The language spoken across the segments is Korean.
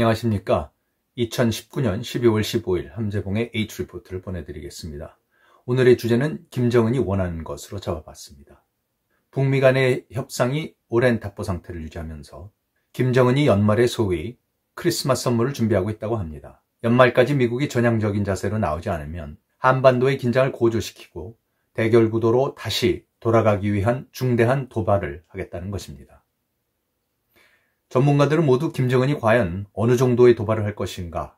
안녕하십니까. 2019년 12월 15일 함재봉의 H 리포트를 보내드리겠습니다. 오늘의 주제는 김정은이 원하는 것으로 잡아봤습니다. 북미 간의 협상이 오랜 답보 상태를 유지하면서 김정은이 연말에 소위 크리스마스 선물을 준비하고 있다고 합니다. 연말까지 미국이 전향적인 자세로 나오지 않으면 한반도의 긴장을 고조시키고 대결 구도로 다시 돌아가기 위한 중대한 도발을 하겠다는 것입니다. 전문가들은 모두 김정은이 과연 어느 정도의 도발을 할 것인가,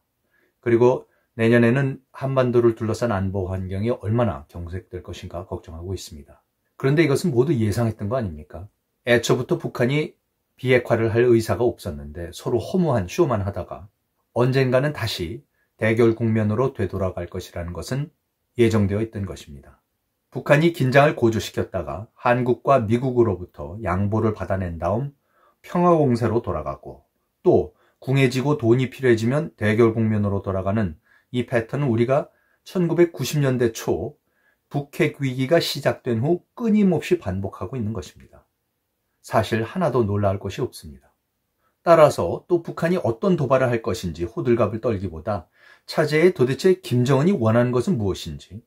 그리고 내년에는 한반도를 둘러싼 안보 환경이 얼마나 경색될 것인가 걱정하고 있습니다. 그런데 이것은 모두 예상했던 거 아닙니까? 애초부터 북한이 비핵화를 할 의사가 없었는데 서로 허무한 쇼만 하다가 언젠가는 다시 대결 국면으로 되돌아갈 것이라는 것은 예정되어 있던 것입니다. 북한이 긴장을 고조시켰다가 한국과 미국으로부터 양보를 받아낸 다음 평화공세로 돌아가고 또 궁해지고 돈이 필요해지면 대결 국면으로 돌아가는 이 패턴은 우리가 1990년대 초 북핵 위기가 시작된 후 끊임없이 반복하고 있는 것입니다. 사실 하나도 놀라울 것이 없습니다. 따라서 또 북한이 어떤 도발을 할 것인지 호들갑을 떨기보다 차제에 도대체 김정은이 원하는 것은 무엇인지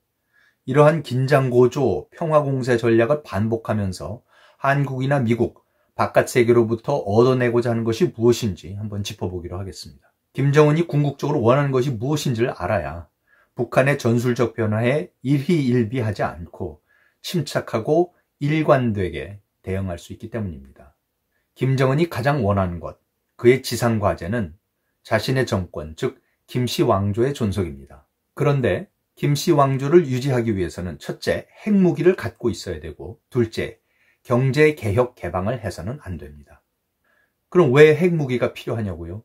이러한 긴장고조 평화공세 전략을 반복하면서 한국이나 미국 바깥 세계로부터 얻어내고자 하는 것이 무엇인지 한번 짚어보기로 하겠습니다. 김정은이 궁극적으로 원하는 것이 무엇인지를 알아야 북한의 전술적 변화에 일희일비하지 않고 침착하고 일관되게 대응할 수 있기 때문입니다. 김정은이 가장 원하는 것, 그의 지상 과제는 자신의 정권, 즉 김씨 왕조의 존속입니다. 그런데 김씨 왕조를 유지하기 위해서는 첫째, 핵무기를 갖고 있어야 되고, 둘째, 경제 개혁 개방을 해서는 안 됩니다. 그럼 왜 핵무기가 필요하냐고요?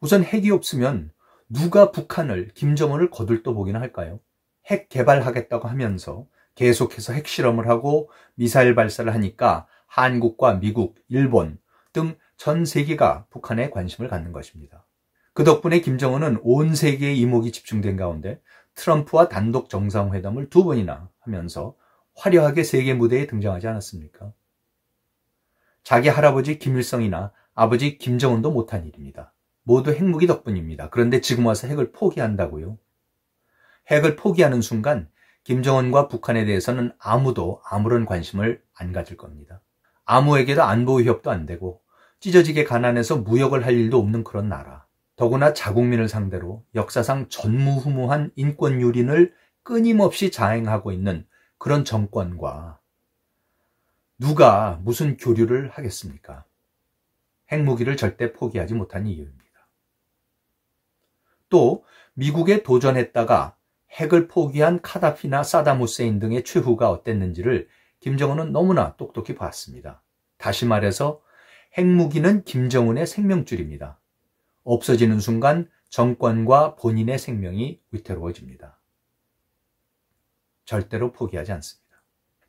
우선 핵이 없으면 누가 북한을, 김정은을 거들떠 보기나 할까요? 핵 개발하겠다고 하면서 계속해서 핵실험을 하고 미사일 발사를 하니까 한국과 미국, 일본 등 전 세계가 북한에 관심을 갖는 것입니다. 그 덕분에 김정은은 온 세계의 이목이 집중된 가운데 트럼프와 단독 정상회담을 두 번이나 하면서 화려하게 세계 무대에 등장하지 않았습니까? 자기 할아버지 김일성이나 아버지 김정은도 못한 일입니다. 모두 핵무기 덕분입니다. 그런데 지금 와서 핵을 포기한다고요? 핵을 포기하는 순간 김정은과 북한에 대해서는 아무도 아무런 관심을 안 가질 겁니다. 아무에게도 안보 위협도 안 되고 찢어지게 가난해서 무역을 할 일도 없는 그런 나라. 더구나 자국민을 상대로 역사상 전무후무한 인권 유린을 끊임없이 자행하고 있는 그런 정권과 누가 무슨 교류를 하겠습니까? 핵무기를 절대 포기하지 못한 이유입니다. 또 미국에 도전했다가 핵을 포기한 카다피나 사다무세인 등의 최후가 어땠는지를 김정은은 너무나 똑똑히 봤습니다. 다시 말해서 핵무기는 김정은의 생명줄입니다. 없어지는 순간 정권과 본인의 생명이 위태로워집니다. 절대로 포기하지 않습니다.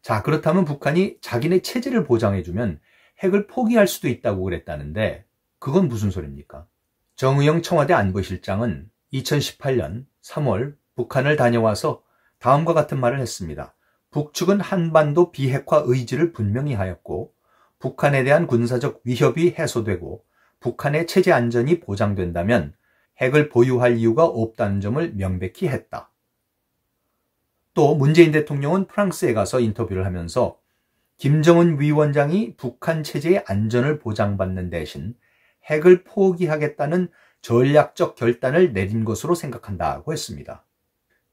자, 그렇다면 북한이 자기네 체제를 보장해주면 핵을 포기할 수도 있다고 그랬다는데 그건 무슨 소리입니까? 정의영 청와대 안보실장은 2018년 3월 북한을 다녀와서 다음과 같은 말을 했습니다. 북측은 한반도 비핵화 의지를 분명히 하였고 북한에 대한 군사적 위협이 해소되고 북한의 체제 안전이 보장된다면 핵을 보유할 이유가 없다는 점을 명백히 했다. 또 문재인 대통령은 프랑스에 가서 인터뷰를 하면서 김정은 위원장이 북한 체제의 안전을 보장받는 대신 핵을 포기하겠다는 전략적 결단을 내린 것으로 생각한다고 했습니다.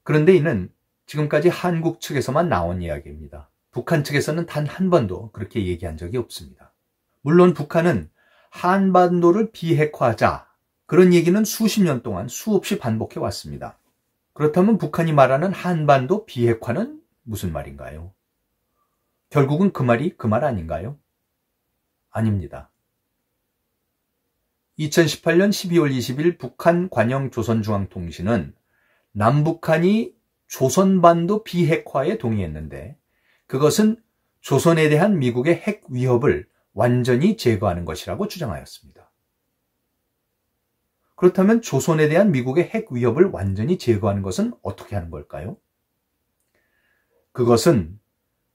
그런데 이는 지금까지 한국 측에서만 나온 이야기입니다. 북한 측에서는 단 한 번도 그렇게 얘기한 적이 없습니다. 물론 북한은 한반도를 비핵화하자 그런 얘기는 수십 년 동안 수없이 반복해 왔습니다. 그렇다면 북한이 말하는 한반도 비핵화는 무슨 말인가요? 결국은 그 말이 그 말 아닌가요? 아닙니다. 2018년 12월 20일 북한 관영 조선중앙통신은 남북한이 조선반도 비핵화에 동의했는데 그것은 조선에 대한 미국의 핵 위협을 완전히 제거하는 것이라고 주장하였습니다. 그렇다면 조선에 대한 미국의 핵 위협을 완전히 제거하는 것은 어떻게 하는 걸까요? 그것은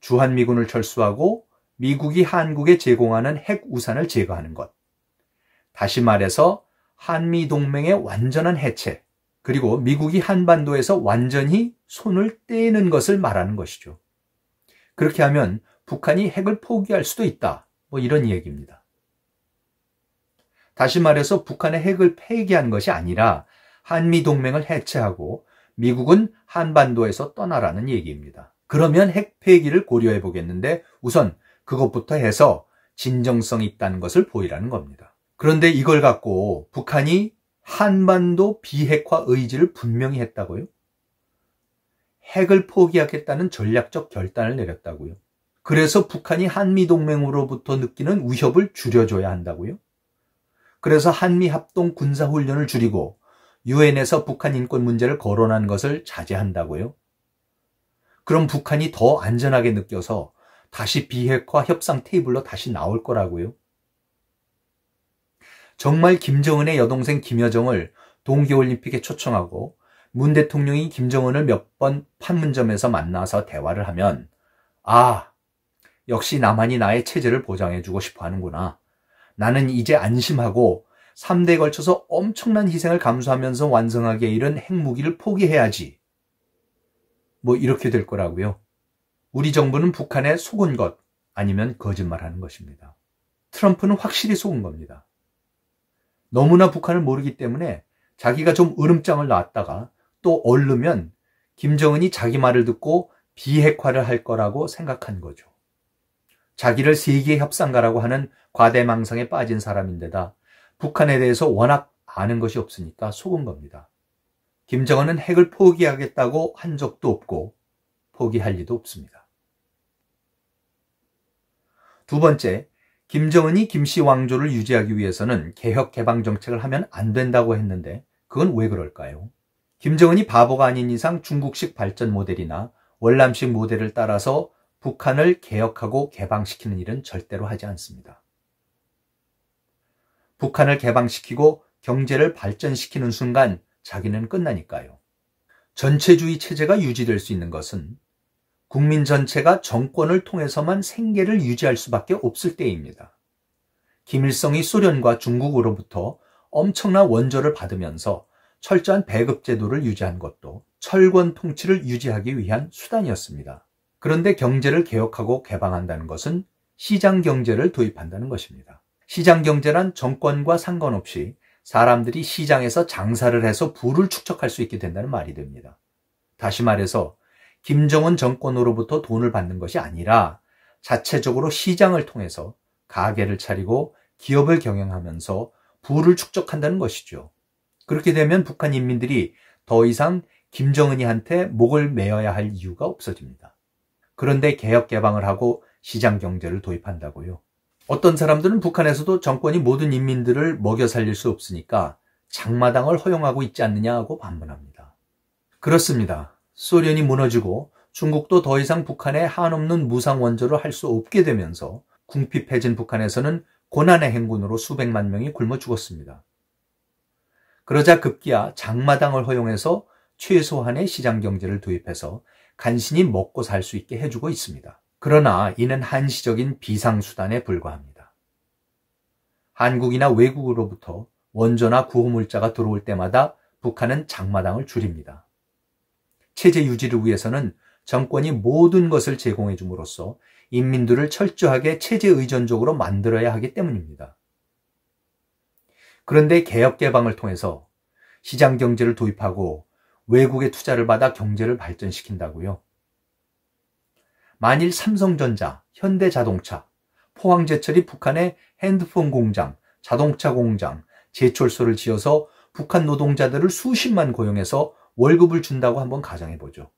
주한미군을 철수하고 미국이 한국에 제공하는 핵 우산을 제거하는 것. 다시 말해서 한미동맹의 완전한 해체, 그리고 미국이 한반도에서 완전히 손을 떼는 것을 말하는 것이죠. 그렇게 하면 북한이 핵을 포기할 수도 있다. 뭐 이런 얘기입니다. 다시 말해서 북한의 핵을 폐기한 것이 아니라 한미 동맹을 해체하고 미국은 한반도에서 떠나라는 얘기입니다. 그러면 핵 폐기를 고려해 보겠는데 우선 그것부터 해서 진정성이 있다는 것을 보이라는 겁니다. 그런데 이걸 갖고 북한이 한반도 비핵화 의지를 분명히 했다고요? 핵을 포기하겠다는 전략적 결단을 내렸다고요? 그래서 북한이 한미동맹으로부터 느끼는 위협을 줄여줘야 한다고요? 그래서 한미 합동 군사 훈련을 줄이고 유엔에서 북한 인권 문제를 거론한 것을 자제한다고요? 그럼 북한이 더 안전하게 느껴서 다시 비핵화 협상 테이블로 다시 나올 거라고요? 정말 김정은의 여동생 김여정을 동계올림픽에 초청하고 문 대통령이 김정은을 몇 번 판문점에서 만나서 대화를 하면 아, 역시 나만이 나의 체제를 보장해주고 싶어 하는구나. 나는 이제 안심하고 3대에 걸쳐서 엄청난 희생을 감수하면서 완성하게 이른 핵무기를 포기해야지. 뭐 이렇게 될 거라고요. 우리 정부는 북한에 속은 것 아니면 거짓말하는 것입니다. 트럼프는 확실히 속은 겁니다. 너무나 북한을 모르기 때문에 자기가 좀 으름장을 놨다가 또 얼르면 김정은이 자기 말을 듣고 비핵화를 할 거라고 생각한 거죠. 자기를 세계 협상가라고 하는 과대망상에 빠진 사람인데다 북한에 대해서 워낙 아는 것이 없으니까 속은 겁니다. 김정은은 핵을 포기하겠다고 한 적도 없고 포기할 리도 없습니다. 두 번째, 김정은이 김씨 왕조를 유지하기 위해서는 개혁 개방 정책을 하면 안 된다고 했는데 그건 왜 그럴까요? 김정은이 바보가 아닌 이상 중국식 발전 모델이나 월남식 모델을 따라서 북한을 개혁하고 개방시키는 일은 절대로 하지 않습니다. 북한을 개방시키고 경제를 발전시키는 순간 자기는 끝나니까요. 전체주의 체제가 유지될 수 있는 것은 국민 전체가 정권을 통해서만 생계를 유지할 수밖에 없을 때입니다. 김일성이 소련과 중국으로부터 엄청난 원조를 받으면서 철저한 배급제도를 유지한 것도 철권 통치를 유지하기 위한 수단이었습니다. 그런데 경제를 개혁하고 개방한다는 것은 시장 경제를 도입한다는 것입니다. 시장 경제란 정권과 상관없이 사람들이 시장에서 장사를 해서 부를 축적할 수 있게 된다는 말이 됩니다. 다시 말해서 김정은 정권으로부터 돈을 받는 것이 아니라 자체적으로 시장을 통해서 가게를 차리고 기업을 경영하면서 부를 축적한다는 것이죠. 그렇게 되면 북한 인민들이 더 이상 김정은이한테 목을 메어야 할 이유가 없어집니다. 그런데 개혁 개방을 하고 시장 경제를 도입한다고요. 어떤 사람들은 북한에서도 정권이 모든 인민들을 먹여 살릴 수 없으니까 장마당을 허용하고 있지 않느냐 고 반문합니다. 그렇습니다. 소련이 무너지고 중국도 더 이상 북한에 한없는 무상 원조를 할 수 없게 되면서 궁핍해진 북한에서는 고난의 행군으로 수백만 명이 굶어 죽었습니다. 그러자 급기야 장마당을 허용해서 최소한의 시장 경제를 도입해서 간신히 먹고 살 수 있게 해주고 있습니다. 그러나 이는 한시적인 비상수단에 불과합니다. 한국이나 외국으로부터 원조나 구호물자가 들어올 때마다 북한은 장마당을 줄입니다. 체제 유지를 위해서는 정권이 모든 것을 제공해 줌으로써 인민들을 철저하게 체제 의존적으로 만들어야 하기 때문입니다. 그런데 개혁개방을 통해서 시장경제를 도입하고 외국의 투자를 받아 경제를 발전시킨다고요. 만일 삼성전자, 현대자동차, 포항제철이 북한의 핸드폰 공장, 자동차 공장, 제철소를 지어서 북한 노동자들을 수십만 고용해서 월급을 준다고 한번 가정해 보죠.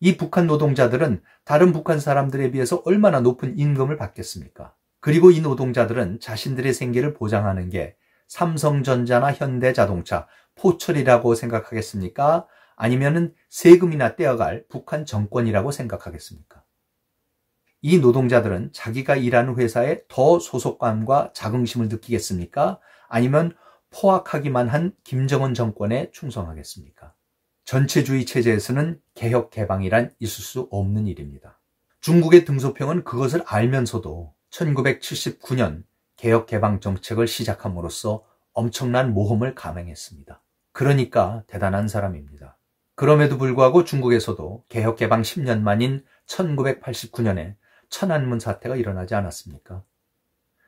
이 북한 노동자들은 다른 북한 사람들에 비해서 얼마나 높은 임금을 받겠습니까? 그리고 이 노동자들은 자신들의 생계를 보장하는 게 삼성전자나 현대자동차, 포철이라고 생각하겠습니까? 아니면은 세금이나 떼어갈 북한 정권이라고 생각하겠습니까? 이 노동자들은 자기가 일하는 회사에 더 소속감과 자긍심을 느끼겠습니까? 아니면 포악하기만 한 김정은 정권에 충성하겠습니까? 전체주의 체제에서는 개혁 개방이란 있을 수 없는 일입니다. 중국의 등소평은 그것을 알면서도 1979년 개혁개방 정책을 시작함으로써 엄청난 모험을 감행했습니다. 그러니까 대단한 사람입니다. 그럼에도 불구하고 중국에서도 개혁개방 10년 만인 1989년에 천안문 사태가 일어나지 않았습니까?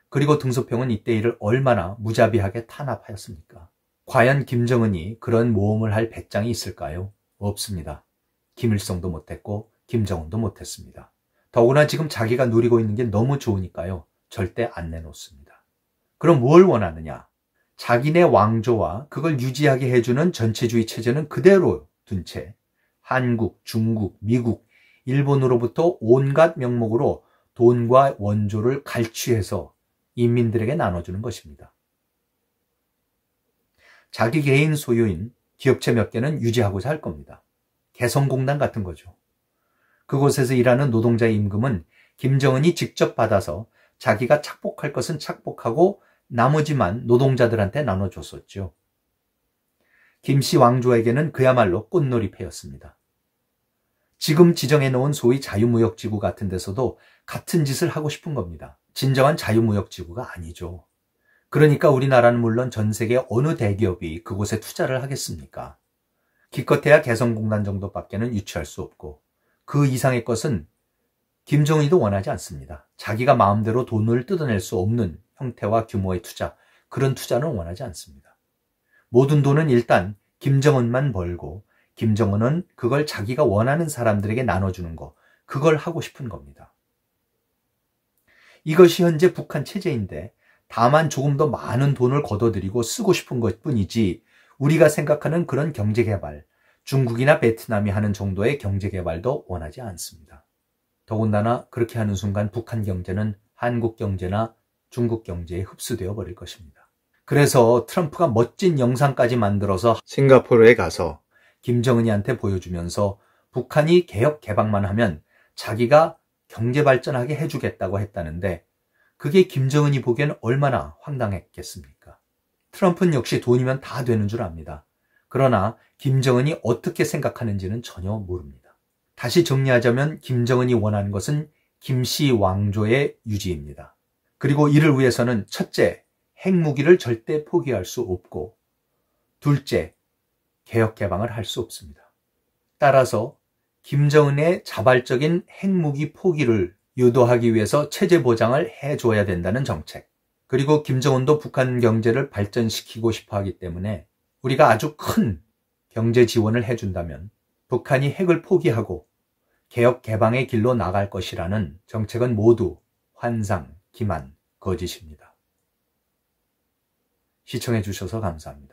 그리고 등소평은 이때 이를 얼마나 무자비하게 탄압하였습니까? 과연 김정은이 그런 모험을 할 배짱이 있을까요? 없습니다. 김일성도 못했고 김정은도 못했습니다. 더구나 지금 자기가 누리고 있는 게 너무 좋으니까요. 절대 안 내놓습니다. 그럼 뭘 원하느냐? 자기네 왕조와 그걸 유지하게 해주는 전체주의 체제는 그대로 둔 채 한국, 중국, 미국, 일본으로부터 온갖 명목으로 돈과 원조를 갈취해서 인민들에게 나눠주는 것입니다. 자기 개인 소유인 기업체 몇 개는 유지하고자 할 겁니다. 개성공단 같은 거죠. 그곳에서 일하는 노동자의 임금은 김정은이 직접 받아서 자기가 착복할 것은 착복하고 나머지만 노동자들한테 나눠줬었죠. 김씨 왕조에게는 그야말로 꽃놀이패였습니다. 지금 지정해놓은 소위 자유무역지구 같은 데서도 같은 짓을 하고 싶은 겁니다. 진정한 자유무역지구가 아니죠. 그러니까 우리나라는 물론 전 세계 어느 대기업이 그곳에 투자를 하겠습니까? 기껏해야 개성공단 정도밖에는 유치할 수 없고 그 이상의 것은 김정은이도 원하지 않습니다. 자기가 마음대로 돈을 뜯어낼 수 없는 형태와 규모의 투자, 그런 투자는 원하지 않습니다. 모든 돈은 일단 김정은만 벌고 김정은은 그걸 자기가 원하는 사람들에게 나눠주는 거, 그걸 하고 싶은 겁니다. 이것이 현재 북한 체제인데 다만 조금 더 많은 돈을 걷어들이고 쓰고 싶은 것 뿐이지 우리가 생각하는 그런 경제개발, 중국이나 베트남이 하는 정도의 경제개발도 원하지 않습니다. 더군다나 그렇게 하는 순간 북한 경제는 한국 경제나 중국 경제에 흡수되어 버릴 것입니다. 그래서 트럼프가 멋진 영상까지 만들어서 싱가포르에 가서 김정은이한테 보여주면서 북한이 개혁 개방만 하면 자기가 경제 발전하게 해주겠다고 했다는데 그게 김정은이 보기엔 얼마나 황당했겠습니까? 트럼프는 역시 돈이면 다 되는 줄 압니다. 그러나 김정은이 어떻게 생각하는지는 전혀 모릅니다. 다시 정리하자면 김정은이 원하는 것은 김씨 왕조의 유지입니다. 그리고 이를 위해서는 첫째, 핵무기를 절대 포기할 수 없고, 둘째, 개혁개방을 할 수 없습니다. 따라서 김정은의 자발적인 핵무기 포기를 유도하기 위해서 체제 보장을 해줘야 된다는 정책. 그리고 김정은도 북한 경제를 발전시키고 싶어 하기 때문에 우리가 아주 큰 경제 지원을 해준다면 북한이 핵을 포기하고 개혁 개방의 길로 나갈 것이라는 정책은 모두 환상, 기만, 거짓입니다. 시청해 주셔서 감사합니다.